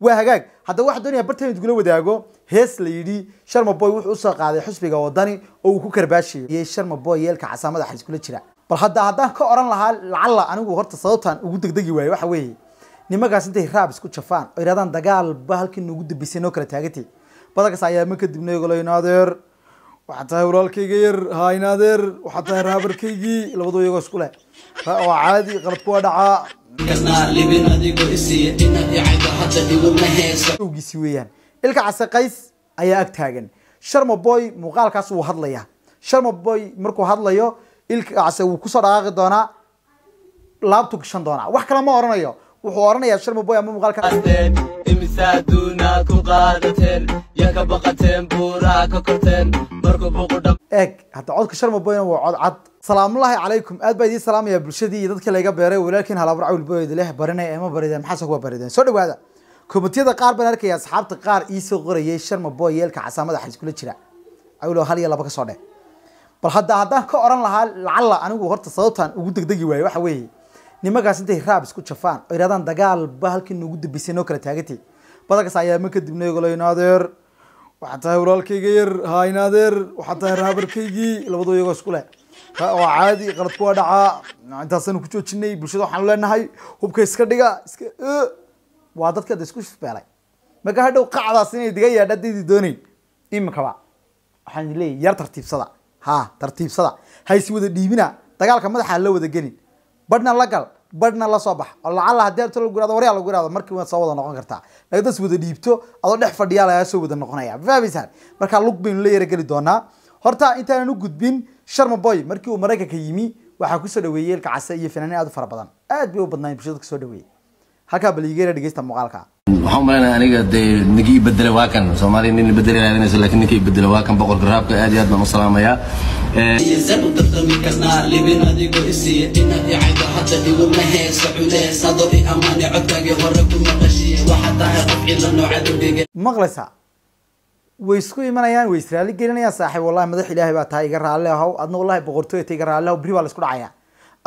waa hagaag haddaba waxaa doonaya bartan idgula wadaago hees la yidhi sharmaboy wuxuu usoo qaaday xusbiga wadani oo uu ku karbaashiyey sharmaboy yeelka casaamada xaris kula jira bal hadda haddaan ka oran lahaa lacalla anigu horta sababtaan ugu degdegi waayo waxa weeye nimankaas intay raab isku jafaan oo yidhahdaan dagaalba halkii noogu dambeysay kala taagantay badankaas ayaama kadibna igolayn adeer waxaad tahay walaalkayga yar hayna adeer waxaad tahay raabarkaygii labadu iyagoo isku leh waa caadi qaladku waa dhacaagiisi weeyaan ilka case qays ayaa ag taagan sharma boy muuqaalkaas wuu hadlayaa sharma boy markuu hadlayo ilka case wuu kusoo dhaqaaqi doonaa laabtuu gashan doonaa wax kale ma oranayo wuxuu oranayaa sharma boy ama muuqaalka imisaa duunaad ku qaadateen yaa ka baqateen buuraa ka korteen codka sharmaboyna waa cod cad salaamullaahi calaykum aad baa idiin salaamaya bulshadii iyo dadkii layga beeray walaalkiin halaabur cawilboyd leh barinaya eema barideen maxaase kuwa barideen soo dhawaada komitiyada qaar baan arkaya asxaabta qaar iisoo qorayay sharmaboy yeelka casaamada xaris kula jira awilo hal iyo laba ka soo dheh bal hadda haddaan ka oran lahaa lacalla anigu horta sababtaan ugu degdegi waayo waxa weeye nimankaas intay raab isku jafaan oo yidhahdaan dagaalba halkii noogu dambeysay noo kala taagantay badankaas ayaama kadibnay golayn adeer waxaad tahay walaalkayga yar ha inaadeer waxaad tahay raabarkaygii labadoo iyagoo iskule waa caadi qalad kuwaa ah dhacaa intaasanu ku joojinay bulshada waxaanu leenahay hubka iska dhiga iska waa dadka da isku shifbeelay marka hadhow qacdaas inay diga yaadha adaydi doonayn waxaan leeyahy yar tartiibsada ha tartiibsada ha wada dhiibina dagaalka madaxaa la wada gelin badhna la gal barhna la soo bax oo lacala haddii arto lagu irado waryaa lagu irado markii waad soo wada noqon kartaa lagdas wada dhiibto adoo dhex fadhiyaa lagaa soo wada noqonaya fahmaysaan markaa lug baynu la yarageli doonaa horta intaanan u gudbin sharmaboy markii uu maraykanka yimi waxaa kusoo dhaweeyey ilka case iyo finaaniin aad u fara badan aad bay u badnaayeen bulshada kasoo dhaweeyey halkaa baligeera dhegeysta muuqaalka waxaan umaleynaya aniga dee ninkii ibedela waa kan soomaaliya nin ibedela ilaalinayso laakiin ninkii ibedela waa kan boqorka raabka aad iyo aad baan u salaamayaa Eh. lisan way isku imanayaan way israali gelinayaan saaxiib wallahi madax ilaahay baa tahay iga raalli adna wallahi boqortooyo ta iga raalli beri baa la isku dhacayaa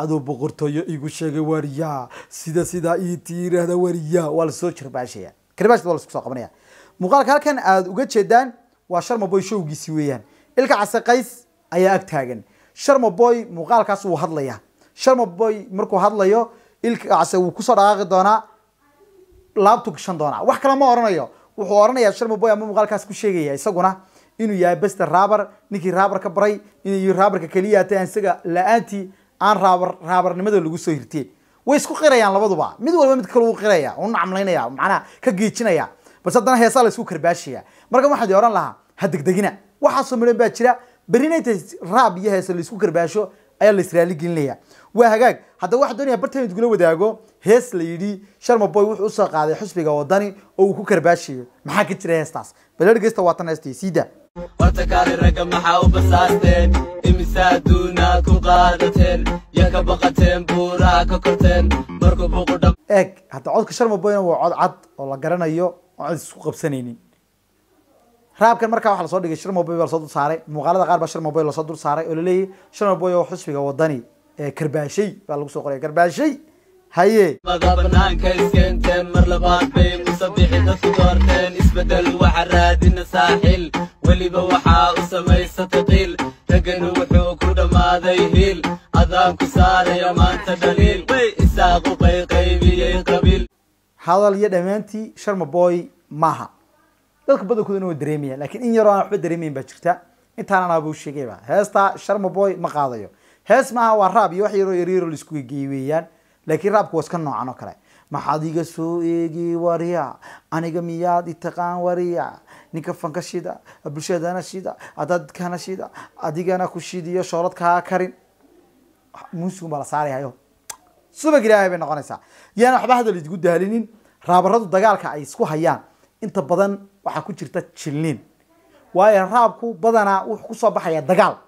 aduu boqortooyo igu sheegay wariyaa sida sidaa ii tiiraahda wariyaa waa lasoo jirbaashaya karbaash waa lasku soo qabanaya muuqaalka halkan aada uga jeedaan waa sharma boy showgiisi weeyaan ilka casaqays ayaa ag taagan sharmaboy muuqaalkaas wuu hadlayaa sharmaboy markuu hadlayo ilkaase wuu kusoo dhaqaaqi doonaa laabtuu gashan doonaa wax kale oranayo wuxuu oranayaa sharmaboy ama muuqaalkaas ku sheegaya isaguna inuu yahay bester raabar ninkii raabar ka baray inuu raabarka keliyaata isaga la-aantii aan raabar raabarnimada lagu soo hirtiyey way isku qirayaan labaduba mid walba mid kale u qiraya u nacmlaynaya macnaha ka geejinaya bas haddana heesaa la karbaashaya marka waxaad oran lahaa ha degdegina waxaasoo midhan baa jira berinaytas raab iyo heese laisku garbaasho ayaa la israaligelinaya waa hagaag haddaba waxaa doonaya bartan idkula wadaago hees la yidhi sharmaboy wuxuu usoo qaaday xusbiga wadani oo uu ku karbaashayo maxaa ka jira heestaas baladhegeysta waatan heestay siida horta kaali ragga maxaa u basaasteen imisa adduuna ku qaadateen ya ka baqateen buuraha ka korteen markuu buquda eeg hadda codka sharmaboyna waa cod cad oo la garanayo oo cod isku qabsanaynin raabkan markaa waxa lasoo dhigay shir mobile baa lasoo dul saaray muuqaalada qaar baa shir mobile lasoo dul saaray oo laleeyahy shir mobile oo xusbiga wadani ee karbaashay baa lagu soo qoraya karbaashay haye bay musabixi dadku waxaa u samaysata qiil dheganu ku dhammaaday hiil adaanku saaraya maanta dhaliil way isaaqu qayqaybiyey hadal iyo dhammaantii sharmaboy maaha dadka badankoodana waa dareemaya lakin in yaroo aan waba dareemayn baa jirta intaananaa buu sheegayba heesta sharmaboy ma qaadayo hees maaha waa raab iyo wax yaroo yaryaro laiskugeey weeyaan laakiin raabku waa iska noocan oo kale maxaad iga soo eegi warya aniga miyaad itaqaan warya ninka fanka shida bulshadana shida dadkana shida adigana ku shidiyo shoorad karin muusigun baa la saarayayo subag ilaahay bay noqonaysaa yaana waxba hadal isgu daalinin raabaradu dagaalka ay isku hayaan inta badan waxaa ku jirta jilliin waayo raabku badanaa wuxuu kusoo baxaya dagaal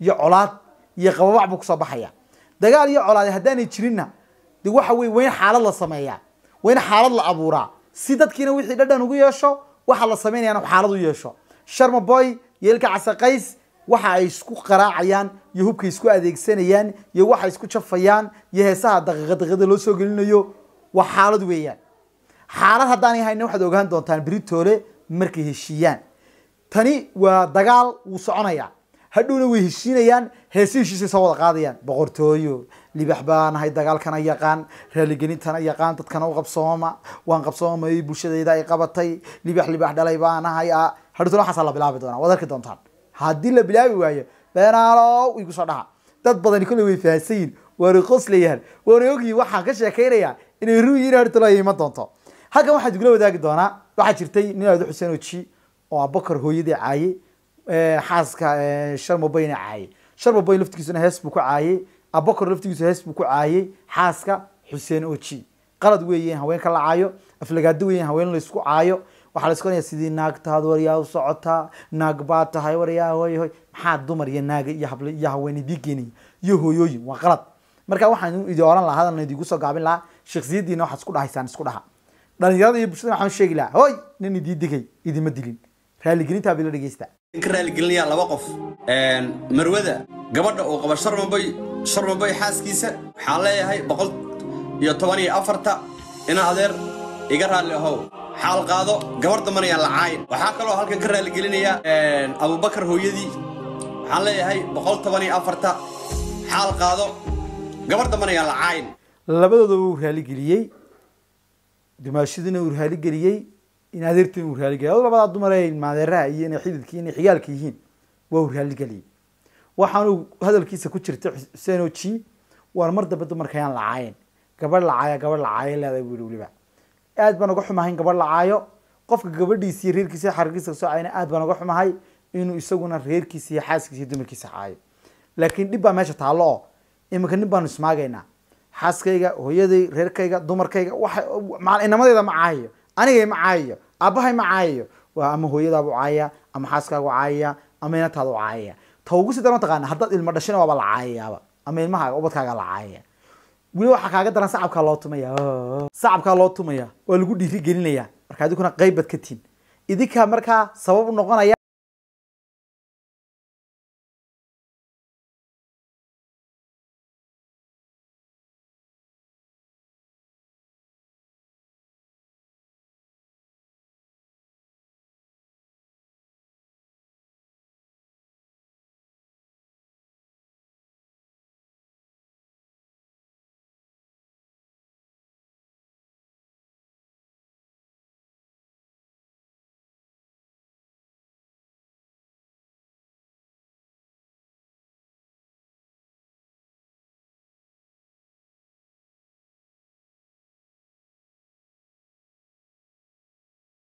iyo colaad iyo qababac buu kusoo baxaya dagaal iyo colaad haddaanay jirinna de waxa weye waa xaalad la sameeyaa waa xaalad la abuuraa si dadkiina wixii dhadhan ugu yeesho waxa la sameynayaan xaalad u yeesho sharma boy iyo casaqays waxa ay isku qaraacayaan iyo hubkay isku adeegsanayaan iyo waxay isku jafayaan iyo heesaha daqiiqa loo soo gelinayo waa xaalad weeyaan xaalad haddaanay hayna waxaad ogaan doontaan britole markay heshiiyaan tani waa dagaal wuu soconayaa hadhowna way heshiinayaan heesi heshiisay soo wada qaadayaan boqortooyo libax baanahay dagaalkana yaqaan raaligelintana yaqaan dadkana u qabsooma waan qabsoomayo bulshadeyda ay qabatay libax libax dhalay baanahay nahay hadhowtana waxaasaa la bilaabi doonaa waad arki doontaan haddii la bilaabi waayo beenaalow igu soo dhaha dad badani kolley way fahansan yihin waanu qos leeyahan waanu ogyihin waxaan ka sheekaynayaa inay ruuyi hadhowtana ay iman doonto halkan waxaa idinula wadaagi doonaa waxaa jirtay nin aado xuseen oji oo abakar hooyadii caayey eh, xaaska eh, sharmabayna caayey sharmabay laftigiisuna hees buu ku caayey abakar laftigiisu hees buu ku caayey xaaska xuseen oji qalad weeye in haween ka la caayo aflagaado weye haween laysku caayo waxaa laisku odhanaya sidii naagtaadu waryaa u socotaa naag baa tahay waryaa hoy maxaa dumar naaga iyo hable iyo iyo hooyooyin waa qalad marka waxaan idin oran lahaa hadaan idinku soo gaabin lahaa shaksiyadiina waxaad isku dhahaysaan isku dhaha dhalinyarada iyo bulshada waxaan sheegi nin idii digay idima dilin raaligelintaa bila dhegeysta gabadha uu qaba sharmabay sharmabay xaaskiisa waxaan leeyahay boqol iyo toban iyo afarta iga raalli ahow xaal qaado gabar dambanayaa lacaayn waxaa kaloo halkan ka raaligelinayaa abubakar hooyadii dumaashiduna uu raali geliyey in adeertuna uu raaligeliyay labadaa dumare maadeeraha iyo inay xididkii inay xigaalka yihiin waa uu raaligeliyey waxaanuu hadalkiisa ku jirtay xuseen o ji waan mar dambe dumarkayaan lacaayen gabadh lacaaya gabadh lacaayo leedahay bu yihi weliba aad baan uga xumahayn gabadh lacaayo qofka gabadhiisi iyo reerkiisa xariirkiisa kasoo caayana aad baan uga xumahay inuu isaguna reerkiisa iyo xaaskiisa iyo dumarkiisa caayo laakiin dhib baa meesha taallo oo iminka nin baanu ismaagaynaa xaaskayga hooyaday reerkayga dumarkayga waa inamadeeda ma caayayo anigay ma caayayo aabahay ma caayayo waa ama hooyadaabuu caayaya ama xaaskaagu caayaya ama inataadu caayaya ta ugu si mataqaana haddaad ilma dhashina waaba la caayayaaba ama ilmahaaga ubadkaaga la caayaya weli waxaa kaaga daran sacabkaa loo tumaya sacabkaa loo tumaya waa lagu dhiiri marka adikuna qayb ka tihin idinkaa markaa sabab noqonaya